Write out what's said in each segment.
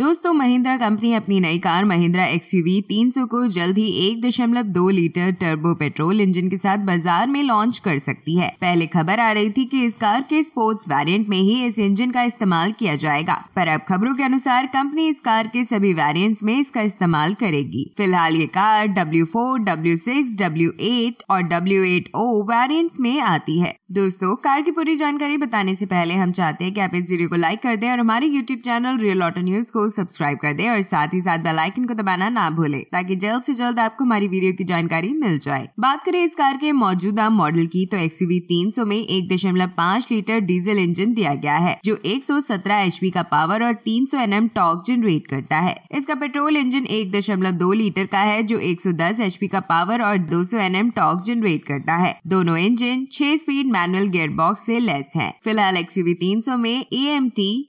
दोस्तों महिंद्रा कंपनी अपनी नई कार महिंद्रा एक्स यू को जल्द ही एक दशमलव दो लीटर टर्बो पेट्रोल इंजन के साथ बाजार में लॉन्च कर सकती है पहले खबर आ रही थी कि इस कार के स्पोर्ट्स वेरिएंट में ही इस इंजन का इस्तेमाल किया जाएगा पर अब खबरों के अनुसार कंपनी इस कार के सभी वेरिएंट्स में इसका इस्तेमाल करेगी फिलहाल ये car W four W six W eight और डब्ल्यू एट ओ वेरियंट्स में आती है दोस्तों कार की पूरी जानकारी बताने से पहले हम चाहते हैं कि आप इस वीडियो को लाइक कर दें और हमारे YouTube channel real auto news को सब्सक्राइब कर दे और साथ ही साथ बेलाइकन को दबाना ना भूले ताकि जल्द ऐसी जल्द आपको हमारी वीडियो की जानकारी मिल जाए बात करें इस कार के मौजूदा मॉडल की तो एक्स तीन सौ में एक दशमलव पाँच लीटर डीजल इंजन दिया गया है जो एक सौ सत्रह पी का पावर और तीन सौ एम टॉक जनरेट करता है इसका पेट्रोल इंजन एक दशमलव दो लीटर का है जो एक सौ दस एचपी का पावर और दो सौ एम टॉक जनरेट करता है दोनों इंजन छह स्पीड मैनुअल बॉक्स से लेस है फिलहाल एक्स तीन सौ में ए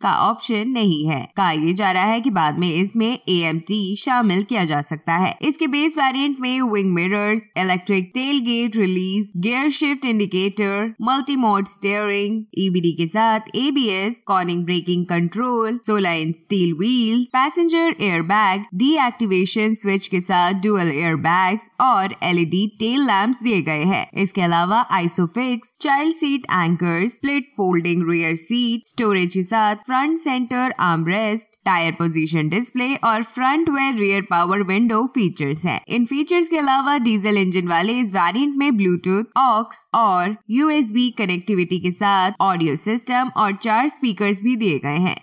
का ऑप्शन नहीं है कहा यह जा रहा है है कि बाद में इसमें ए शामिल किया जा सकता है इसके बेस वेरिएंट में wing mirrors electric tail gate release gear shift indicator multi mode steering EBD के साथ एबीएस कॉर्निंग ब्रेकिंग कंट्रोल सोलह inch steel wheel passenger air bag deactivation switch के साथ डुअल एयर बैग और एलईडी टेल लैम्प दिए गए हैं इसके अलावा ISOFIX child seat anchor split folding rear seat storage के साथ front centre armrest tyre high position display और फ्रंट व रियर पावर विंडो फीचर्स हैं। इन फीचर्स के अलावा डीजल इंजन वाले इस वेरिएंट में ब्लूटूथ ऑक्स और यूएसबी कनेक्टिविटी के साथ ऑडियो सिस्टम और चार स्पीकर्स भी दिए गए हैं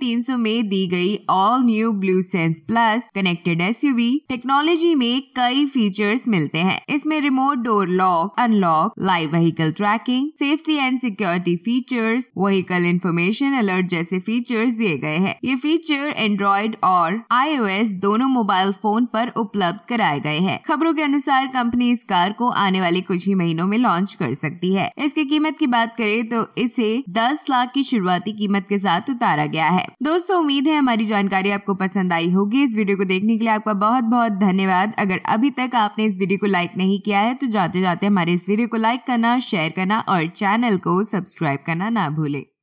तीन सौ में दी गई all new blue sense plus connected SUV technology में कई फीचर्स मिलते हैं इसमें remote door lock unlock live vehicle tracking safety and security features vehicle information alert जैसे फीचर्स दिए गए हैं ये फीचर फीचर एंड्रॉयड और आईओएस दोनों मोबाइल फोन पर उपलब्ध कराए गए हैं खबरों के अनुसार कंपनी इस कार को आने वाले कुछ ही महीनों में लॉन्च कर सकती है इसकी कीमत की बात करें तो इसे 10 लाख की शुरुआती कीमत के साथ उतारा गया है दोस्तों उम्मीद है हमारी जानकारी आपको पसंद आई होगी इस वीडियो को देखने के लिए आपका बहुत बहुत धन्यवाद अगर अभी तक आपने इस वीडियो को लाइक नहीं किया है तो जाते जाते हमारे इस वीडियो को लाइक करना शेयर करना और चैनल को सब्सक्राइब करना ना भूले